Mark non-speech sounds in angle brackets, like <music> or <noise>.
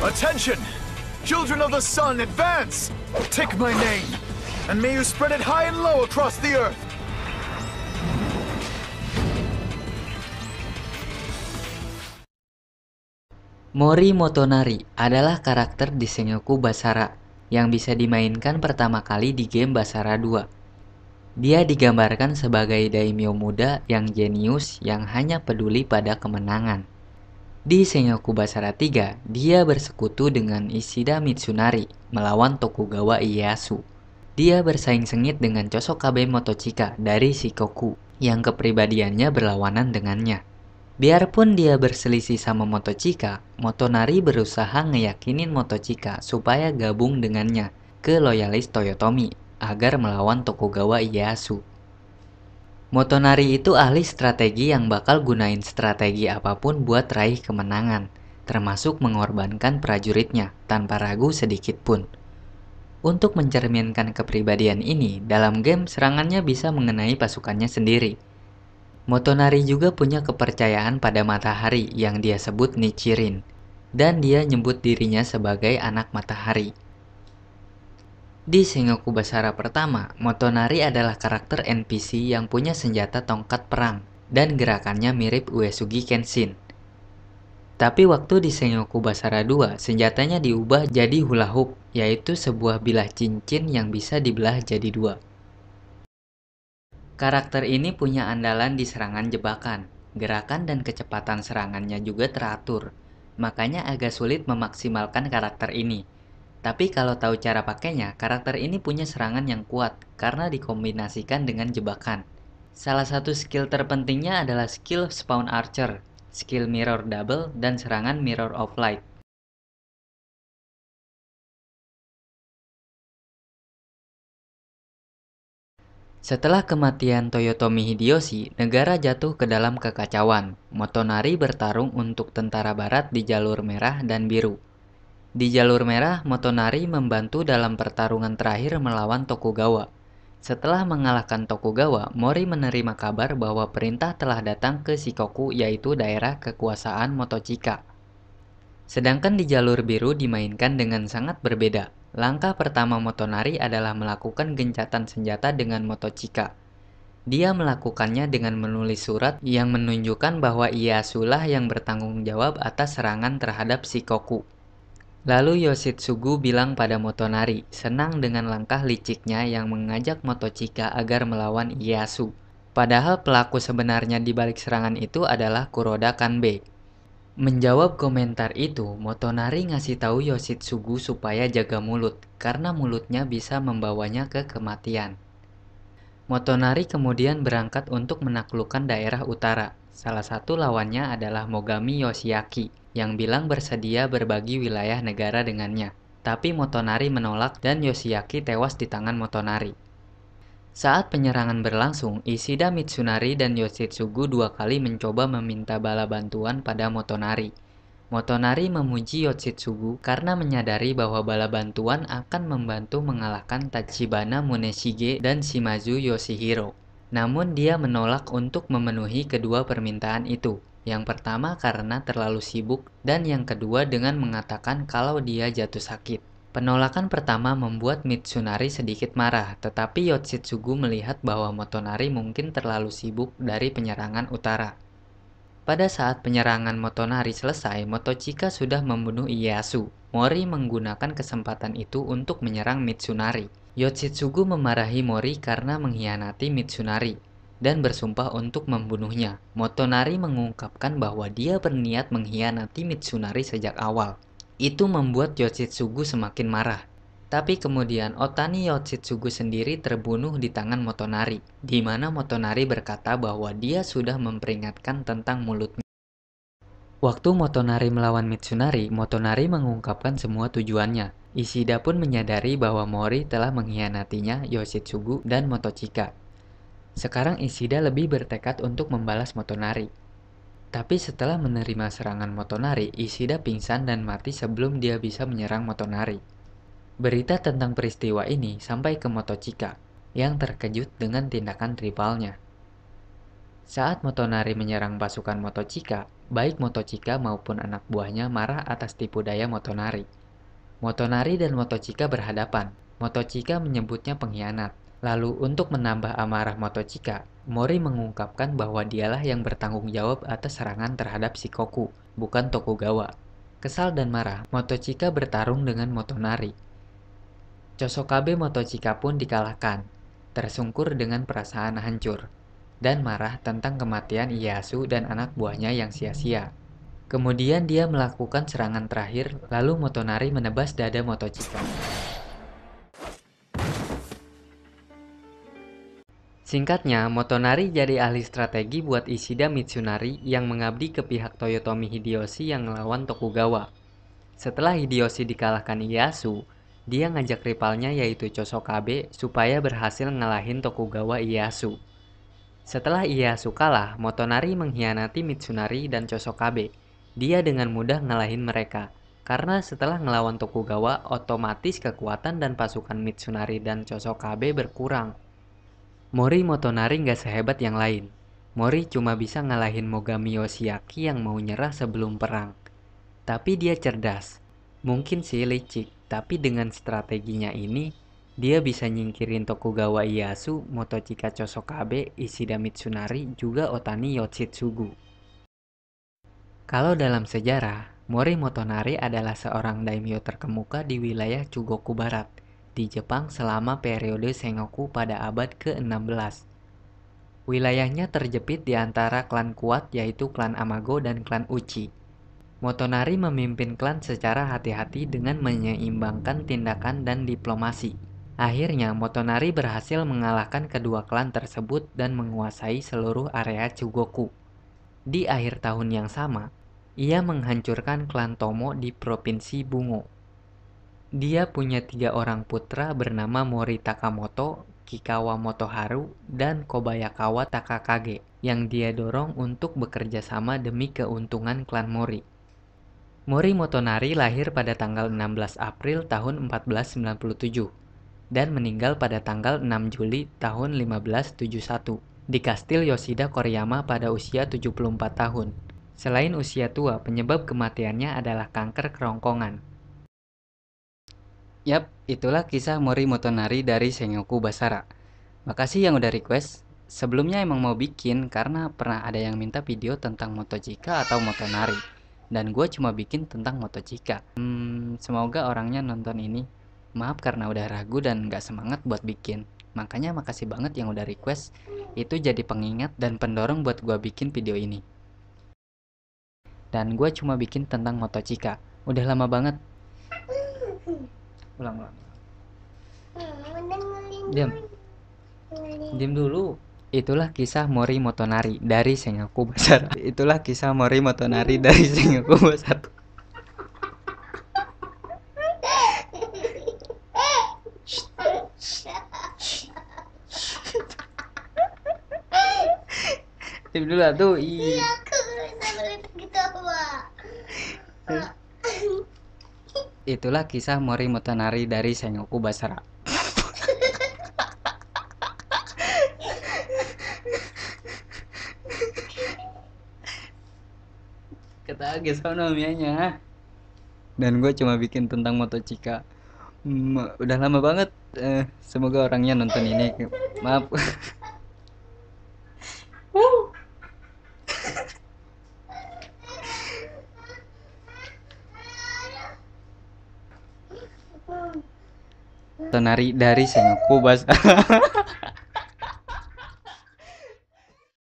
Attention! Children of the Sun, advance! Take my name, and may you spread it high and low across the earth! Mori Motonari adalah karakter di Sengoku Basara yang bisa dimainkan pertama kali di game Basara 2. Dia digambarkan sebagai daimyo muda yang jenius yang hanya peduli pada kemenangan. Di Sengoku Basara 3, dia bersekutu dengan Ishida Mitsunari melawan Tokugawa Ieyasu. Dia bersaing sengit dengan Chosokabe Motochika dari Shikoku yang kepribadiannya berlawanan dengannya. Biarpun dia berselisih sama Motochika, Motonari berusaha ngeyakinin Motochika supaya gabung dengannya ke loyalis Toyotomi agar melawan Tokugawa Ieyasu. Motonari itu ahli strategi yang bakal gunain strategi apapun buat raih kemenangan, termasuk mengorbankan prajuritnya tanpa ragu sedikit pun. Untuk mencerminkan kepribadian ini, dalam game serangannya bisa mengenai pasukannya sendiri. Motonari juga punya kepercayaan pada matahari yang dia sebut Nichirin, dan dia nyebut dirinya sebagai anak matahari. Di Sengoku Basara pertama, Motonari adalah karakter NPC yang punya senjata tongkat perang dan gerakannya mirip Uesugi Kenshin. Tapi waktu di Sengoku Basara 2, senjatanya diubah jadi hula hoop, yaitu sebuah bilah cincin yang bisa dibelah jadi dua. Karakter ini punya andalan di serangan jebakan, gerakan dan kecepatan serangannya juga teratur, makanya agak sulit memaksimalkan karakter ini tapi kalau tahu cara pakainya, karakter ini punya serangan yang kuat karena dikombinasikan dengan jebakan. Salah satu skill terpentingnya adalah skill Spawn Archer, skill Mirror Double, dan serangan Mirror of Light. Setelah kematian Toyotomi Hideyoshi, negara jatuh ke dalam kekacauan. Motonari bertarung untuk tentara barat di jalur merah dan biru. Di jalur merah, Motonari membantu dalam pertarungan terakhir melawan Tokugawa. Setelah mengalahkan Tokugawa, Mori menerima kabar bahwa perintah telah datang ke Shikoku yaitu daerah kekuasaan Motochika. Sedangkan di jalur biru dimainkan dengan sangat berbeda. Langkah pertama Motonari adalah melakukan gencatan senjata dengan Motochika. Dia melakukannya dengan menulis surat yang menunjukkan bahwa sulah yang bertanggung jawab atas serangan terhadap Shikoku. Lalu Yoshitsugu bilang pada Motonari, senang dengan langkah liciknya yang mengajak Motochika agar melawan Ieyasu. Padahal pelaku sebenarnya di balik serangan itu adalah Kuroda Kanbei. Menjawab komentar itu, Motonari ngasih tahu Yoshitsugu supaya jaga mulut karena mulutnya bisa membawanya ke kematian. Motonari kemudian berangkat untuk menaklukkan daerah utara. Salah satu lawannya adalah Mogami Yoshiaki yang bilang bersedia berbagi wilayah negara dengannya. Tapi Motonari menolak dan Yoshiaki tewas di tangan Motonari. Saat penyerangan berlangsung, Ishida Mitsunari dan Yoshitsugu dua kali mencoba meminta bala bantuan pada Motonari. Motonari memuji Yoshitsugu karena menyadari bahwa bala bantuan akan membantu mengalahkan Tachibana Muneshige dan Shimazu Yoshihiro. Namun dia menolak untuk memenuhi kedua permintaan itu. Yang pertama karena terlalu sibuk dan yang kedua dengan mengatakan kalau dia jatuh sakit. Penolakan pertama membuat Mitsunari sedikit marah, tetapi Yoshitsugu melihat bahwa Motonari mungkin terlalu sibuk dari penyerangan utara. Pada saat penyerangan Motonari selesai, Motochika sudah membunuh Ieyasu. Mori menggunakan kesempatan itu untuk menyerang Mitsunari. Yoshitsugu memarahi Mori karena mengkhianati Mitsunari dan bersumpah untuk membunuhnya. Motonari mengungkapkan bahwa dia berniat mengkhianati Mitsunari sejak awal. Itu membuat Yoshitsugu semakin marah. Tapi kemudian Otani Yoshitsugu sendiri terbunuh di tangan Motonari, di mana Motonari berkata bahwa dia sudah memperingatkan tentang mulutnya. Waktu Motonari melawan Mitsunari, Motonari mengungkapkan semua tujuannya. Ishida pun menyadari bahwa Mori telah mengkhianatinya Yoshitsugu dan Motochika. Sekarang Isida lebih bertekad untuk membalas Motonari. Tapi setelah menerima serangan Motonari, Isida pingsan dan mati sebelum dia bisa menyerang Motonari. Berita tentang peristiwa ini sampai ke Motochika, yang terkejut dengan tindakan rivalnya. Saat Motonari menyerang pasukan Motochika, baik Motochika maupun anak buahnya marah atas tipu daya Motonari. Motonari dan Motochika berhadapan. Motochika menyebutnya pengkhianat. Lalu untuk menambah amarah Motochika, Mori mengungkapkan bahwa dialah yang bertanggung jawab atas serangan terhadap Shikoku, bukan Tokugawa. Kesal dan marah, Motochika bertarung dengan Motonari. Chosokabe Motochika pun dikalahkan, tersungkur dengan perasaan hancur, dan marah tentang kematian Ieyasu dan anak buahnya yang sia-sia. Kemudian dia melakukan serangan terakhir, lalu Motonari menebas dada Motochika. Singkatnya, Motonari jadi ahli strategi buat Ishida Mitsunari yang mengabdi ke pihak Toyotomi Hideyoshi yang melawan Tokugawa. Setelah Hideyoshi dikalahkan Ieyasu, dia ngajak rivalnya yaitu Chosokabe supaya berhasil ngalahin Tokugawa Ieyasu. Setelah Ieyasu kalah, Motonari mengkhianati Mitsunari dan Chosokabe. Dia dengan mudah ngalahin mereka. Karena setelah ngelawan Tokugawa, otomatis kekuatan dan pasukan Mitsunari dan Chosokabe berkurang Mori Motonari nggak sehebat yang lain. Mori cuma bisa ngalahin Mogami Yoshiaki yang mau nyerah sebelum perang. Tapi dia cerdas. Mungkin sih licik, tapi dengan strateginya ini, dia bisa nyingkirin Tokugawa Ieyasu, Motochika Chosokabe, Ishida Mitsunari, juga Otani Yoshitsugu. Kalau dalam sejarah, Mori Motonari adalah seorang daimyo terkemuka di wilayah Chugoku Barat – di Jepang selama periode Sengoku pada abad ke-16. Wilayahnya terjepit di antara klan kuat yaitu klan Amago dan klan Uchi. Motonari memimpin klan secara hati-hati dengan menyeimbangkan tindakan dan diplomasi. Akhirnya, Motonari berhasil mengalahkan kedua klan tersebut dan menguasai seluruh area Chugoku. Di akhir tahun yang sama, ia menghancurkan klan Tomo di Provinsi Bungo. Dia punya tiga orang putra bernama Mori Takamoto, Kikawa Motoharu, dan Kobayakawa Takakage yang dia dorong untuk bekerja sama demi keuntungan klan Mori. Mori Motonari lahir pada tanggal 16 April tahun 1497 dan meninggal pada tanggal 6 Juli tahun 1571 di kastil Yoshida Koryama pada usia 74 tahun. Selain usia tua, penyebab kematiannya adalah kanker kerongkongan. Yap, itulah kisah Mori Motonari dari Sengoku Basara. Makasih yang udah request. Sebelumnya emang mau bikin karena pernah ada yang minta video tentang Motojika atau Motonari. Dan gue cuma bikin tentang Motojika. Hmm, semoga orangnya nonton ini. Maaf karena udah ragu dan gak semangat buat bikin. Makanya makasih banget yang udah request. Itu jadi pengingat dan pendorong buat gue bikin video ini dan gue cuma bikin tentang Motochika. Udah lama banget ulang ulang diam diam dulu Itulah kisah Mori Motonari dari Sengoku besar Itulah kisah Mori Motonari dari Sengoku Basara. Tim dulu lah tuh. Iya. itulah kisah Mori Motonari dari Sengoku Basara. Kata sono mianya. Dan gue cuma bikin tentang Moto Chika. Hmm, udah lama banget. Eh, semoga orangnya nonton ini. Maaf. <laughs> Tonari dari Sengoku Bazar. <laughs>